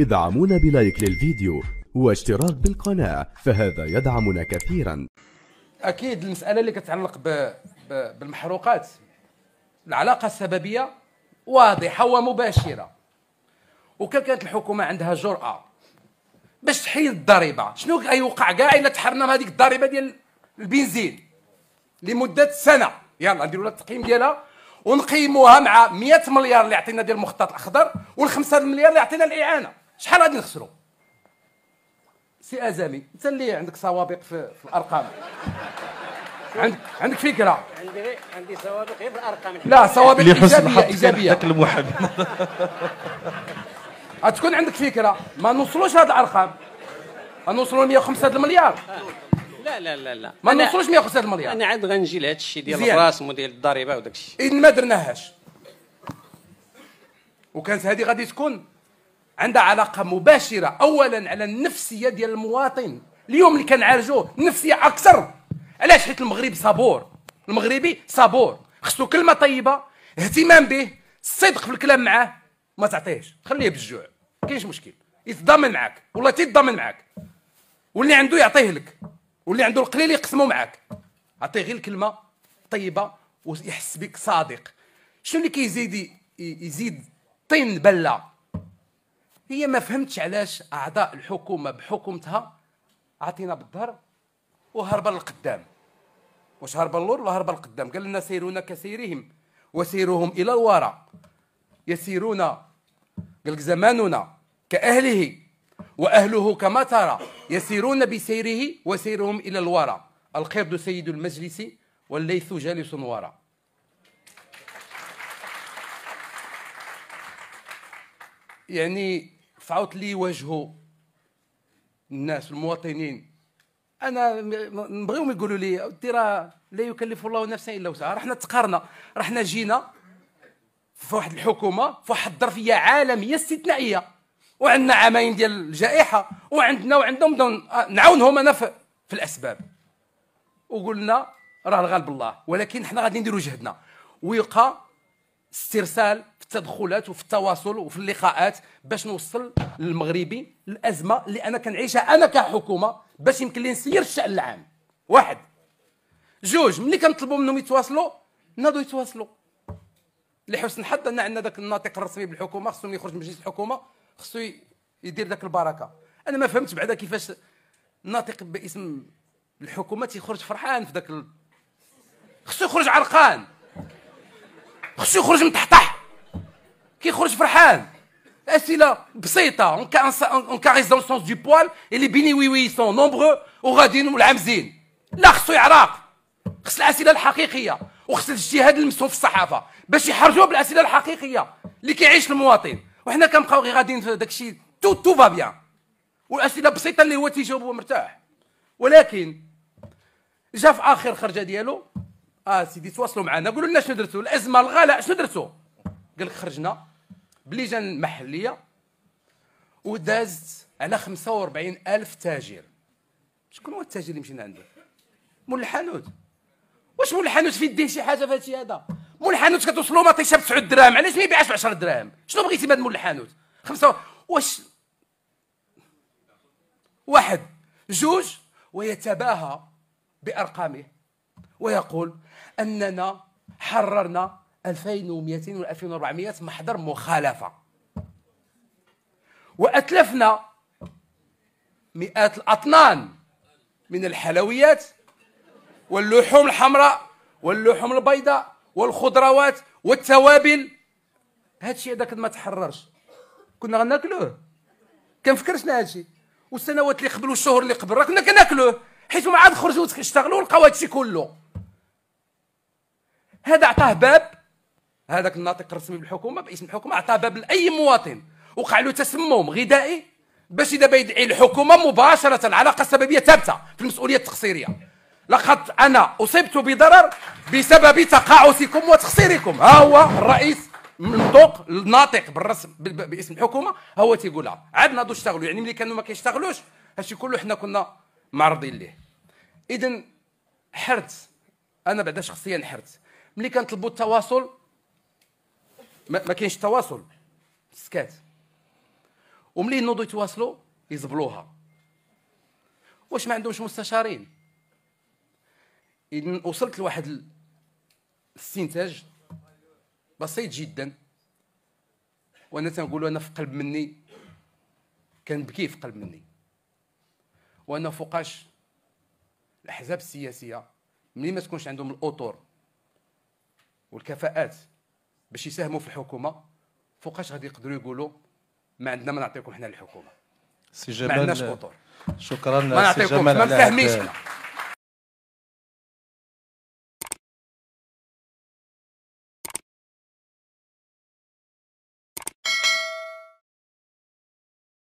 ادعمونا بلايك للفيديو واشتراك بالقناة فهذا يدعمنا كثيرا أكيد المسألة اللي كتعلق ب... ب... بالمحروقات العلاقة السببية واضحة ومباشرة وكان كانت الحكومة عندها جرأة باش تحيد الضريبة شنو غيوقع كاع إلا تحرمنا من هذيك الضريبة ديال البنزين لمدة سنة يلا نديروا لها التقييم ديالها ونقيموها مع 100 مليار اللي عطينا ديال المخطط الأخضر وال 5 مليار اللي عطينا الإعانة شحال غادي نخسروا سي ازامي انت اللي عندك سوابق في, في الارقام عندك عندك فكره عندي عندي سوابق غير الارقام لا سوابق ايجابيه ايجابيه ذاك الموحد غتكون عندك فكره ما نوصلوش هاد الارقام غنوصلوا ل 105 المليار لا لا لا لا ما نوصلوش 105 المليار انا عاد غنجي لهذا الشيء ديال الراس وديال الضريبه وداك الشيء اذا إيه، ما درناهاش وكانت هذه غادي تكون عندها علاقه مباشره اولا على النفسيه ديال المواطن اليوم اللي كنعالجوه النفسيه اكثر علاش حيت المغرب صبور المغربي صبور خصو كلمه طيبه اهتمام به الصدق في الكلام معاه ما تعطيهش خليه بالجوع كاينش مشكل يتضامن معاك والله تيتضامن معاك واللي عنده يعطيه لك واللي عنده القليل يقسمه معاك عطيه غير الكلمه طيبه ويحس بك صادق شنو اللي كيزيد يزيد طين بله هي ما فهمتش علاش اعضاء الحكومه بحكومتها عطينا بالظهر وهرب للقدام واش هرب اللور ولا هرب للقدام قال لنا سيرونا كسيرهم وسيرهم الى الوراء يسيرون قال زماننا كاهله واهله كما ترى يسيرون بسيره وسيرهم الى الوراء القرد سيد المجلس والليث جالس وراء يعني فعوت لي يواجهوا الناس المواطنين انا نبغيهم يقولوا لي انت راه لا يكلف الله نفسا الا وسعها رحنا تقارنا رحنا جينا في واحد الحكومه في واحد الظرفيه عالميه استثنائيه وعندنا عامين ديال الجائحه وعندنا وعندهم نعاونهم انا في, في الاسباب وقلنا راه الغالب الله ولكن حنا غادي نديروا جهدنا ويقع استرسال في التدخلات وفي التواصل وفي اللقاءات باش نوصل للمغربي الازمه اللي انا كنعيشها انا كحكومه باش يمكن لي نسير الشان العام واحد جوج ملي كنطلبوا منهم يتواصلوا نادوا يتواصلوا لحسن الحظ ان عندنا ذاك الناطق الرسمي بالحكومه خصو يخرج من مجلس الحكومه خصو يدير ذاك البركه انا ما فهمت بعدا كيفاش ناطق باسم الحكومه تيخرج فرحان في ذاك ال... خصو يخرج عرقان خصو يخرج مطحطح كيخرج فرحان اسئله بسيطه اون كاريز دون سونس دو بوال اللي بيني وي وي سون نومبرو وغاديين والعامزين لا خصو يعراق خص الاسئله الحقيقيه وخص الاجتهاد المسهول في الصحافه باش يحرجوه بالاسئله الحقيقيه اللي كيعيش المواطن وحنا كنبقاو غير غاديين في داك الشيء تو تو فا بيان والاسئله بسيطه اللي هو تيجاوبو مرتاح ولكن جا في اخر خرجه ديالو اه سيدي تواصلوا معنا قولوا لنا شنو درتوا الازمه الغلاء شنو درتوا قال لك خرجنا بلجان محليه ودازت على 45 ألف تاجر شكون هو التاجر اللي مشينا عنده مول الحانوت واش مول الحانوت في يديه شي حاجه في هادشي هذا مول الحانوت كتوصلو مطيشه ب 9 دراهم علاش ما يبيعش ب 10 دراهم شنو بغيتي من مول الحانوت خمسه واش واحد جوج ويتباهى بارقامه ويقول اننا حررنا 2200 ولا 2400 محضر مخالفه واتلفنا مئات الاطنان من الحلويات واللحوم الحمراء واللحوم البيضاء والخضروات والتوابل هادشي هذاك ما تحررش كنا غناكلوه كنفكرشنا هادشي والسنوات اللي قبل والشهور اللي قبل راه كنا كناكلوه حيت ما عاد خرجوا يشتغلوا لقاو هادشي كله هذا عطاه باب هذاك الناطق الرسمي بالحكومه باسم الحكومه عطاه باب لاي مواطن وقع له تسمم غذائي باش دابا يدعي الحكومه مباشره علاقه سببيه ثابته في المسؤوليه التقصيريه لقد انا اصبت بضرر بسبب تقاعسكم وتقصيركم ها هو الرئيس منطوق الناطق بالرسم باسم الحكومه ها هو تيقولها عاد نادو اشتغلوا يعني ملي كانوا ما كيشتغلوش هادشي كله حنا كنا معرضين ليه اذا حرت انا بعدا شخصيا حرت ملي كنطلبوا التواصل ما كاينش تواصل سكات وملي نوضوا يتواصلوا يزبلوها واش ما عندهمش مستشارين إذن وصلت لواحد الاستنتاج بسيط جدا وانا تنقول انا في قلب مني كنبكي في قلب مني وانا فوقاش الاحزاب السياسيه ملي ما تكونش عندهم الاطر والكفاءات باش يساهموا في الحكومه فوقاش غادي يقدروا يقولوا ما عندنا ما نعطيكم حنا الحكومه سي جمال ما عندناش قطور شكرا ما نعطيكم ما فاهمينش